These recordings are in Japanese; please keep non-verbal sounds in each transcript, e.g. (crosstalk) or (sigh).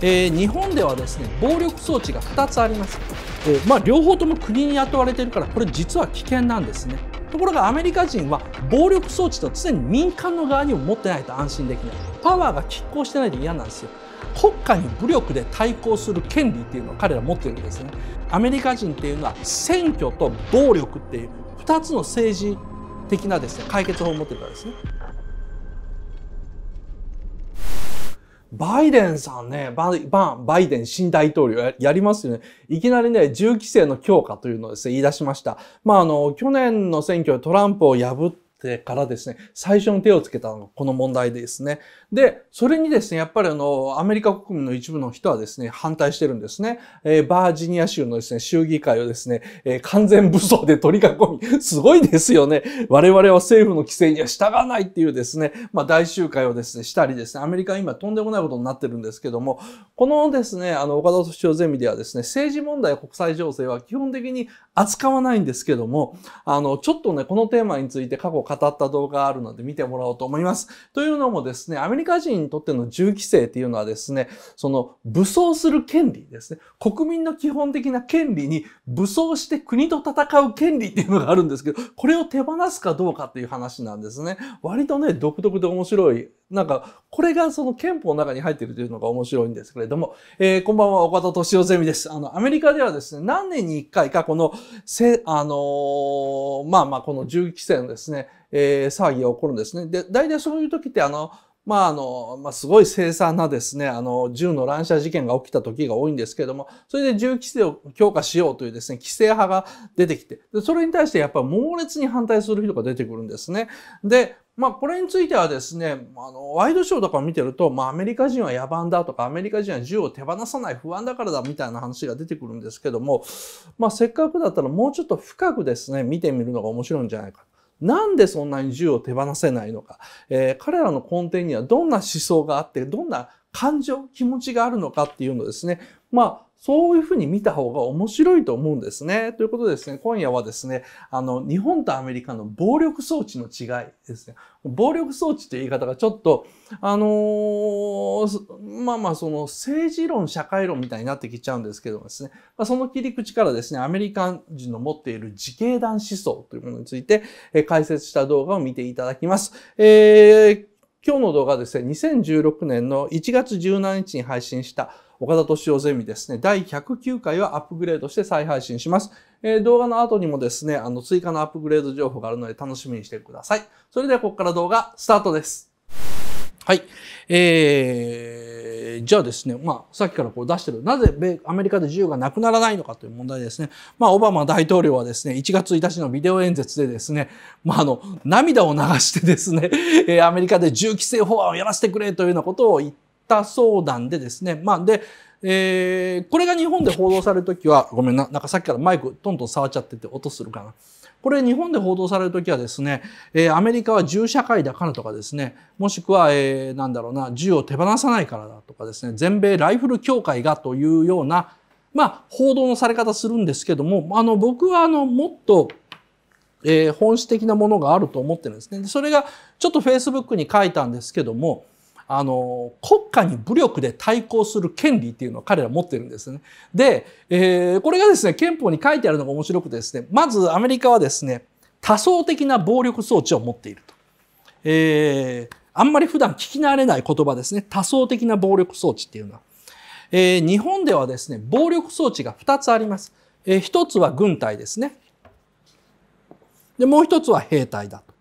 えー、日本ではですね暴力装置が2つあります、えー、まあ、両方とも国に雇われているからこれ実は危険なんですねところがアメリカ人は暴力装置と常に民間の側にも持ってないと安心できないパワーが拮抗してないと嫌なんですよ国家に武力で対抗する権利っていうのを彼ら持ってるんですねアメリカ人っていうのは選挙と暴力っていう2つの政治的なですね解決法を持ってるからですねバイデンさんね、ババン、バイデン新大統領やりますよね。いきなりね、銃規制の強化というのをですね、言い出しました。まあ、あの、去年の選挙でトランプを破って、てからですね、最初に手をつけたのがこの問題ですね。で、それにですね、やっぱりあの、アメリカ国民の一部の人はですね、反対してるんですね。えー、バージニア州のですね、州議会をですね、えー、完全武装で取り囲み、すごいですよね。我々は政府の規制には従わないっていうですね、まあ大集会をですね、したりですね、アメリカは今とんでもないことになってるんですけども、このですね、あの、岡田首相ゼミではですね、政治問題国際情勢は基本的に扱わないんですけども、あの、ちょっとね、このテーマについて過去語った動画があるので見てもらおうと思います。というのもですね、アメリカ人にとっての銃規制っていうのはですね、その武装する権利ですね、国民の基本的な権利に武装して国と戦う権利っていうのがあるんですけど、これを手放すかどうかっていう話なんですね。割とね、独特で面白いなんか、これがその憲法の中に入っているというのが面白いんですけれども、えー、こんばんは、岡田敏夫ゼミです。あの、アメリカではですね、何年に一回か、この、せ、あのー、まあまあ、この銃規制のですね、えー、騒ぎが起こるんですね。で、大体そういう時って、あの、まああの、まあ、すごい凄惨なですね、あの、銃の乱射事件が起きた時が多いんですけども、それで銃規制を強化しようというですね、規制派が出てきて、でそれに対してやっぱり猛烈に反対する人が出てくるんですね。で、まあ、これについてはですね、あの、ワイドショーとかを見てると、まあ、アメリカ人は野蛮だとか、アメリカ人は銃を手放さない不安だからだみたいな話が出てくるんですけども、まあ、せっかくだったらもうちょっと深くですね、見てみるのが面白いんじゃないか。なんでそんなに銃を手放せないのか、えー、彼らの根底にはどんな思想があって、どんな感情、気持ちがあるのかっていうのですね、まあ、そういうふうに見た方が面白いと思うんですね。ということでですね、今夜はですね、あの、日本とアメリカの暴力装置の違いですね。暴力装置という言い方がちょっと、あのー、まあまあその政治論、社会論みたいになってきちゃうんですけどもですね、まあ、その切り口からですね、アメリカ人の持っている自警団思想というものについて、えー、解説した動画を見ていただきます。えー、今日の動画はですね、2016年の1月17日に配信した岡田敏夫ゼミですね、第109回はアップグレードして再配信します。えー、動画の後にもですね、あの、追加のアップグレード情報があるので楽しみにしてください。それではここから動画スタートです。はい。えー、じゃあですね、まあ、さっきからこう出してる、なぜ米アメリカで自由がなくならないのかという問題ですね。まあ、オバマ大統領はですね、1月1日のビデオ演説でですね、まあ、あの、涙を流してですね、えー、アメリカで銃規制法案をやらせてくれというようなことを言って、った相談でですね、まあ、で、えー、これが日本で報道される時は、ごめんな、なんかさっきからマイクトントン触っちゃってて音するかな。これ日本で報道される時はですね、えー、アメリカは銃社会だからとかですね、もしくは、えー、なんだろうな、銃を手放さないからだとかですね、全米ライフル協会がというような、まあ、報道のされ方するんですけども、あの、僕はあの、もっと、えー、本質的なものがあると思ってるんですね。それが、ちょっと Facebook に書いたんですけども、あの国家に武力で対抗する権利っていうのを彼ら持ってるんですね。で、えー、これがですね憲法に書いてあるのが面白くてですねまずアメリカはですね多層的な暴力装置を持っていると。えー、あんまり普段聞き慣れない言葉ですね多層的な暴力装置っていうのは。えー、日本ではですね暴力装置が2つあります。えー、1つは軍隊ですね。でもう1つは兵隊だと。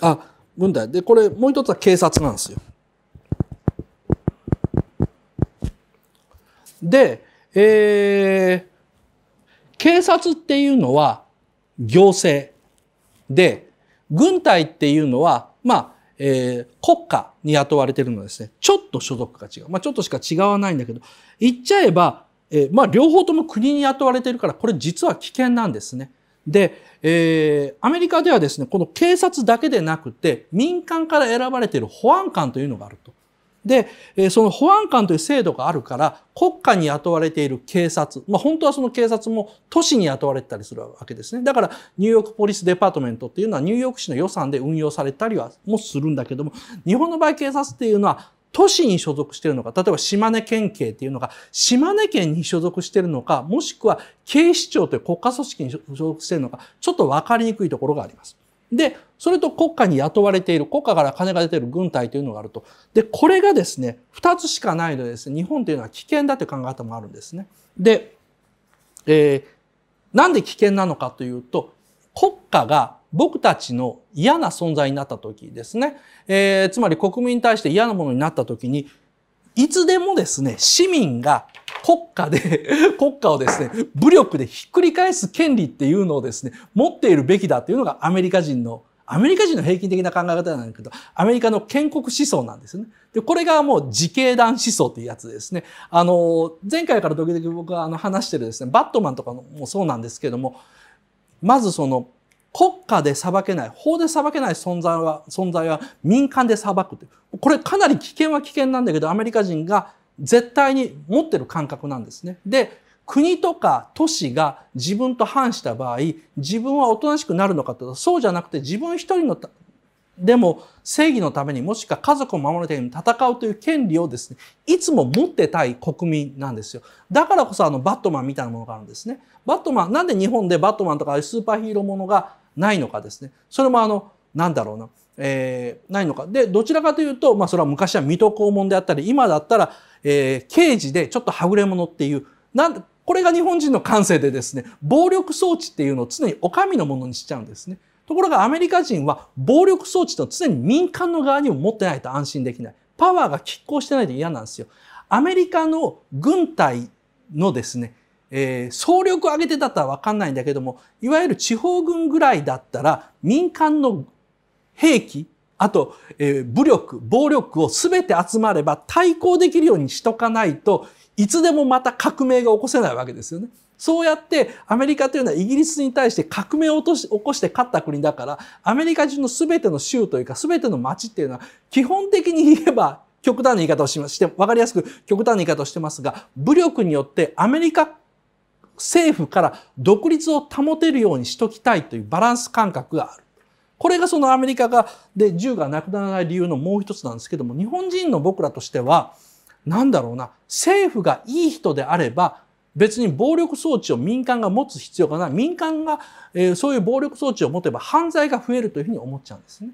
あ軍隊でこれもう一つは警察なんですよ。で、えー、警察っていうのは行政で軍隊っていうのはまあ、えー、国家に雇われてるのですねちょっと所属が違う、まあ、ちょっとしか違わないんだけど言っちゃえば、えー、まあ、両方とも国に雇われてるからこれ実は危険なんですね。で、えー、アメリカではですね、この警察だけでなくて、民間から選ばれている保安官というのがあると。で、その保安官という制度があるから、国家に雇われている警察、まあ本当はその警察も都市に雇われてたりするわけですね。だから、ニューヨークポリスデパートメントっていうのはニューヨーク市の予算で運用されたりはもするんだけども、日本の場合警察っていうのは都市に所属しているのか、例えば島根県警っていうのが、島根県に所属しているのか、もしくは警視庁という国家組織に所属しているのか、ちょっと分かりにくいところがあります。で、それと国家に雇われている、国家から金が出ている軍隊というのがあると。で、これがですね、二つしかないのでですね、日本というのは危険だという考え方もあるんですね。で、えー、なんで危険なのかというと、国家が僕たちの嫌な存在になった時ですね、えー、つまり国民に対して嫌なものになった時に、いつでもですね、市民が国家で、(laughs) 国家をですね、武力でひっくり返す権利っていうのをですね、持っているべきだっていうのがアメリカ人のアメリカ人の平均的な考え方なんだけど、アメリカの建国思想なんですね。で、これがもう自警団思想ていうやつですね。あの、前回から時々僕があの話してるですね、バットマンとかもそうなんですけども、まずその、国家で裁けない、法で裁けない存在は、存在は民間で裁くって。これかなり危険は危険なんだけど、アメリカ人が絶対に持ってる感覚なんですね。で、国とか都市が自分と反した場合、自分はおとなしくなるのかというと、そうじゃなくて自分一人のでも正義のためにもしくは家族を守るために戦うという権利をですね、いつも持ってたい国民なんですよ。だからこそあのバットマンみたいなものがあるんですね。バットマン、なんで日本でバットマンとかスーパーヒーローものがないのかですね。それもあの、なんだろうな、えー、ないのか。で、どちらかというと、まあそれは昔は水戸黄門であったり、今だったら、えー、刑事でちょっとはぐれ者っていう、なんこれが日本人の感性でですね、暴力装置っていうのを常にお上のものにしちゃうんですね。ところがアメリカ人は暴力装置と常に民間の側にも持ってないと安心できない。パワーが拮抗してないと嫌なんですよ。アメリカの軍隊のですね、えー、総力を上げてだったらわかんないんだけども、いわゆる地方軍ぐらいだったら民間の兵器、あと、えー、武力、暴力を全て集まれば対抗できるようにしとかないといつでもまた革命が起こせないわけですよね。そうやってアメリカというのはイギリスに対して革命を起こして勝った国だからアメリカ中の全ての州というか全ての町っていうのは基本的に言えば極端な言い方をしまして、わかりやすく極端な言い方をしてますが、武力によってアメリカ政府から独立を保てるようにしときたいというバランス感覚がある。これがそのアメリカが、で、銃がなくならない理由のもう一つなんですけども、日本人の僕らとしては、なんだろうな、政府がいい人であれば、別に暴力装置を民間が持つ必要がない。民間が、えー、そういう暴力装置を持てば犯罪が増えるというふうに思っちゃうんですね。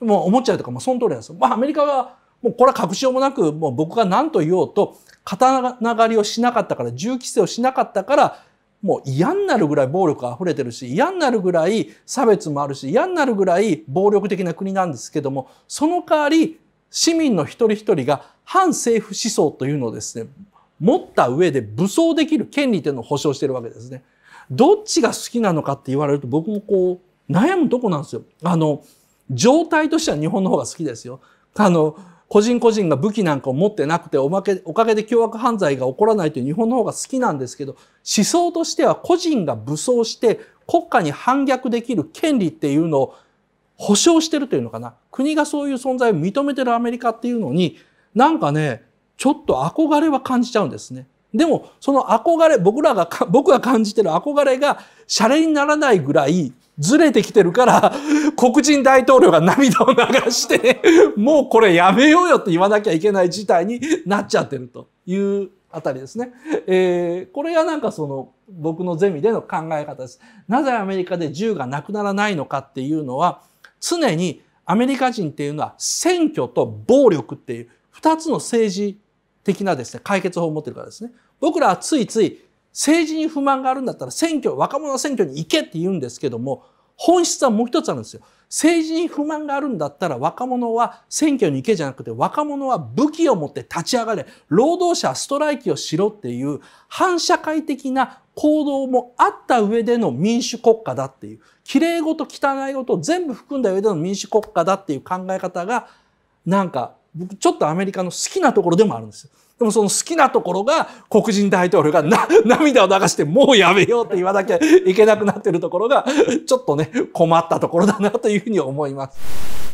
もう思っちゃうとか、もうその通りなんですよ。まあアメリカは、もうこれは隠しようもなく、もう僕が何と言おうと、刀狩りをしなかったから、銃規制をしなかったから、もう嫌になるぐらい暴力が溢れてるし、嫌になるぐらい差別もあるし、嫌になるぐらい暴力的な国なんですけども、その代わり市民の一人一人が反政府思想というのをですね、持った上で武装できる権利というのを保障してるわけですね。どっちが好きなのかって言われると僕もこう悩むとこなんですよ。あの、状態としては日本の方が好きですよ。あの、個人個人が武器なんかを持ってなくておまけおかげで凶悪犯罪が起こらないという日本の方が好きなんですけど思想としては個人が武装して国家に反逆できる権利っていうのを保障してるというのかな国がそういう存在を認めてるアメリカっていうのになんかねちょっと憧れは感じちゃうんですね。でも、その憧れ、僕らが、僕が感じてる憧れが、シャレにならないぐらい、ずれてきてるから、黒人大統領が涙を流して、もうこれやめようよって言わなきゃいけない事態になっちゃってるというあたりですね。えー、これがなんかその、僕のゼミでの考え方です。なぜアメリカで銃がなくならないのかっていうのは、常にアメリカ人っていうのは選挙と暴力っていう二つの政治的なですね、解決法を持ってるからですね。僕らはついつい政治に不満があるんだったら選挙、若者選挙に行けって言うんですけども、本質はもう一つあるんですよ。政治に不満があるんだったら若者は選挙に行けじゃなくて若者は武器を持って立ち上がれ、労働者ストライキをしろっていう反社会的な行動もあった上での民主国家だっていう、綺麗事汚い事全部含んだ上での民主国家だっていう考え方がなんか僕ちょっとアメリカの好きなところでもあるんですよ。でもその好きなところが黒人大統領が (laughs) 涙を流してもうやめようって言わなきゃいけなくなってるところがちょっとね困ったところだなというふうに思います。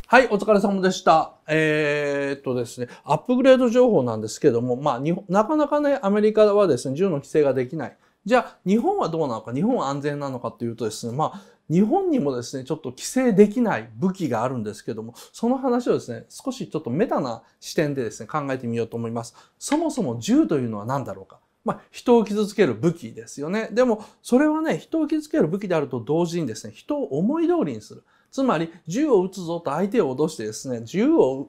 はい、お疲れ様でした。えー、っとですね、アップグレード情報なんですけども、まあ、なかなかね、アメリカはですね、銃の規制ができない。じゃあ、日本はどうなのか、日本は安全なのかというとですね、まあ、日本にもですね、ちょっと規制できない武器があるんですけども、その話をですね、少しちょっとメタな視点でですね、考えてみようと思います。そもそも銃というのは何だろうか。まあ、人を傷つける武器ですよね。でも、それはね、人を傷つける武器であると同時にですね、人を思い通りにする。つまり、銃を撃つぞと相手を脅してですね、銃を、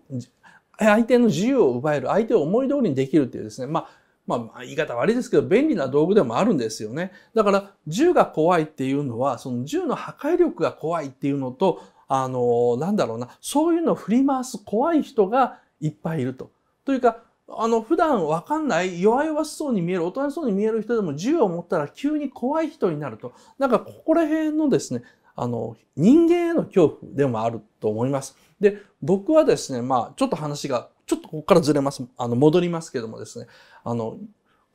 相手の自由を奪える、相手を思い通りにできるっていうですね、まあ、まあ、言い方悪いですけど、便利な道具でもあるんですよね。だから、銃が怖いっていうのは、その銃の破壊力が怖いっていうのと、あの、なんだろうな、そういうのを振り回す怖い人がいっぱいいると。というか、あの、普段わかんない、弱々しそうに見える、大人しそうに見える人でも銃を持ったら急に怖い人になると。なんか、ここら辺のですね、あの、人間への恐怖でもあると思います。で、僕はですね、まあ、ちょっと話がちょっとここからずれます。あの、戻りますけどもですね。あの、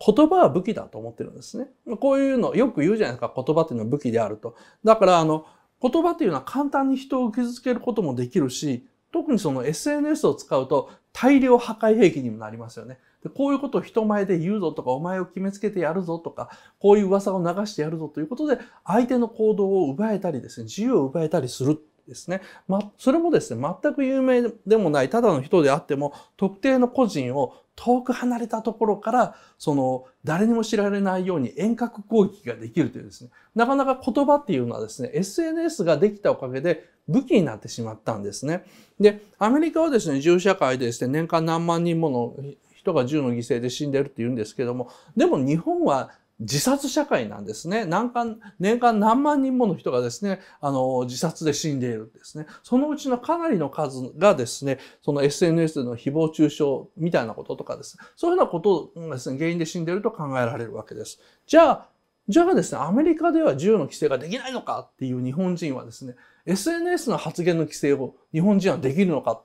言葉は武器だと思ってるんですね。こういうの、よく言うじゃないですか。言葉っていうのは武器であると。だから、あの、言葉っていうのは簡単に人を傷つけることもできるし、特にその SNS を使うと大量破壊兵器にもなりますよね。でこういうことを人前で言うぞとか、お前を決めつけてやるぞとか、こういう噂を流してやるぞということで、相手の行動を奪えたりですね、自由を奪えたりするですね。ま、それもですね、全く有名でもない、ただの人であっても、特定の個人を遠く離れたところから、その、誰にも知られないように遠隔攻撃ができるというですね、なかなか言葉っていうのはですね、SNS ができたおかげで武器になってしまったんですね。で、アメリカはですね、銃社会でですね、年間何万人もの人が銃の犠牲で死んでるって言うんですけども、でも日本は自殺社会なんですね。年間、年間何万人もの人がですね、あの、自殺で死んでいるんですね。そのうちのかなりの数がですね、その SNS での誹謗中傷みたいなこととかですね、そういうようなことがですね、原因で死んでいると考えられるわけです。じゃあ、じゃあですね、アメリカでは銃の規制ができないのかっていう日本人はですね、SNS の発言の規制を日本人はできるのか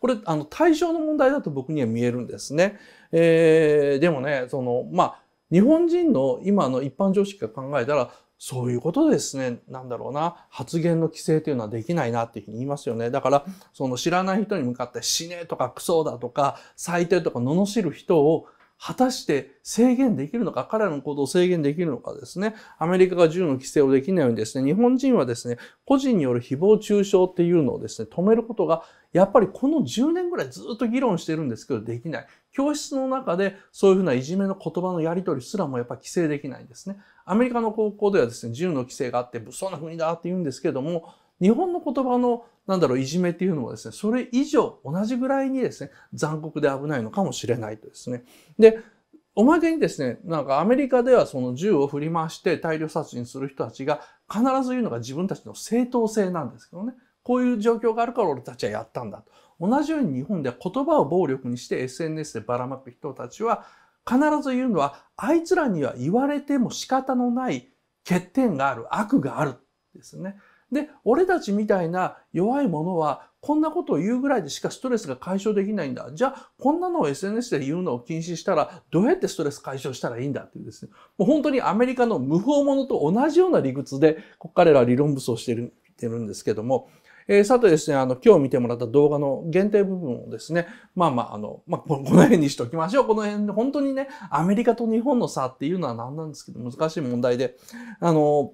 これ、あの、対象の問題だと僕には見えるんですね。えー、でもね、その、まあ、日本人の今の一般常識から考えたらそういうことですね、なんだろうな、発言の規制というのはできないなっていうふうに言いますよね。だから、その知らない人に向かって死ねとかクソだとか最低とか罵る人を果たして制限できるのか、彼らの行動を制限できるのかですね。アメリカが銃の規制をできないようにですね、日本人はですね、個人による誹謗中傷っていうのをですね、止めることが、やっぱりこの10年ぐらいずっと議論してるんですけど、できない。教室の中でそういうふうないじめの言葉のやり取りすらもやっぱり規制できないんですね。アメリカの高校ではですね、銃の規制があって武装な国だって言うんですけども、日本の言葉のなんだろう、いじめっていうのはですね、それ以上同じぐらいにですね、残酷で危ないのかもしれないとですね。で、おまけにですね、なんかアメリカではその銃を振り回して大量殺人する人たちが必ず言うのが自分たちの正当性なんですけどね。こういう状況があるから俺たちはやったんだと。同じように日本では言葉を暴力にして SNS でばらまく人たちは必ず言うのはあいつらには言われても仕方のない欠点がある悪があるですね。で俺たちみたいな弱いものはこんなことを言うぐらいでしかストレスが解消できないんだ。じゃあ、こんなのを SNS で言うのを禁止したら、どうやってストレス解消したらいいんだっていうですね。もう本当にアメリカの無法者と同じような理屈で、彼らは理論武装してる、てるんですけども、えー、さてですね、あの、今日見てもらった動画の限定部分をですね、まあまあ、あの、まあ、こ (laughs) の辺にしておきましょう。この辺、で、本当にね、アメリカと日本の差っていうのは何なんですけど、難しい問題で、あの、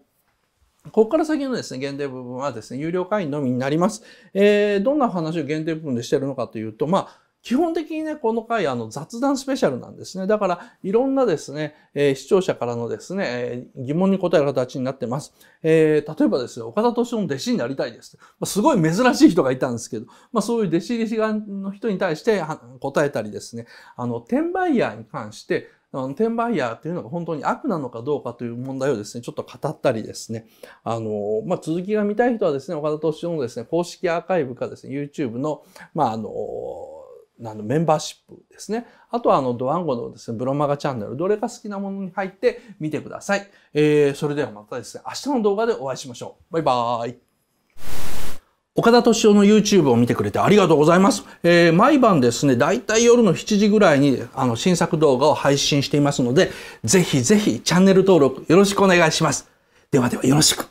ここから先のですね、限定部分はですね、有料会員のみになります。えー、どんな話を限定部分でしてるのかというと、まあ、基本的にね、この回あの雑談スペシャルなんですね。だからいろんなですね、えー、視聴者からのですね、えー、疑問に答える形になってます。えー、例えばですね、岡田敏夫の弟子になりたいです。まあ、すごい珍しい人がいたんですけど、まあ、そういう弟子入りの人に対して答えたりですね、あの、転売ヤーに関して、あの、転売ヤーっていうのが本当に悪なのかどうかという問題をですね、ちょっと語ったりですね、あの、まあ、続きが見たい人はですね、岡田敏夫のですね、公式アーカイブかですね、YouTube の、まあ、あの、あのメンバーシップですね。あとはあのドワンゴのですね、ブロマガチャンネル、どれが好きなものに入って見てください。えー、それではまたですね、明日の動画でお会いしましょう。バイバーイ。岡田敏夫の YouTube を見てくれてありがとうございます。えー、毎晩ですね、だいたい夜の7時ぐらいにあの新作動画を配信していますので、ぜひぜひチャンネル登録よろしくお願いします。ではではよろしく。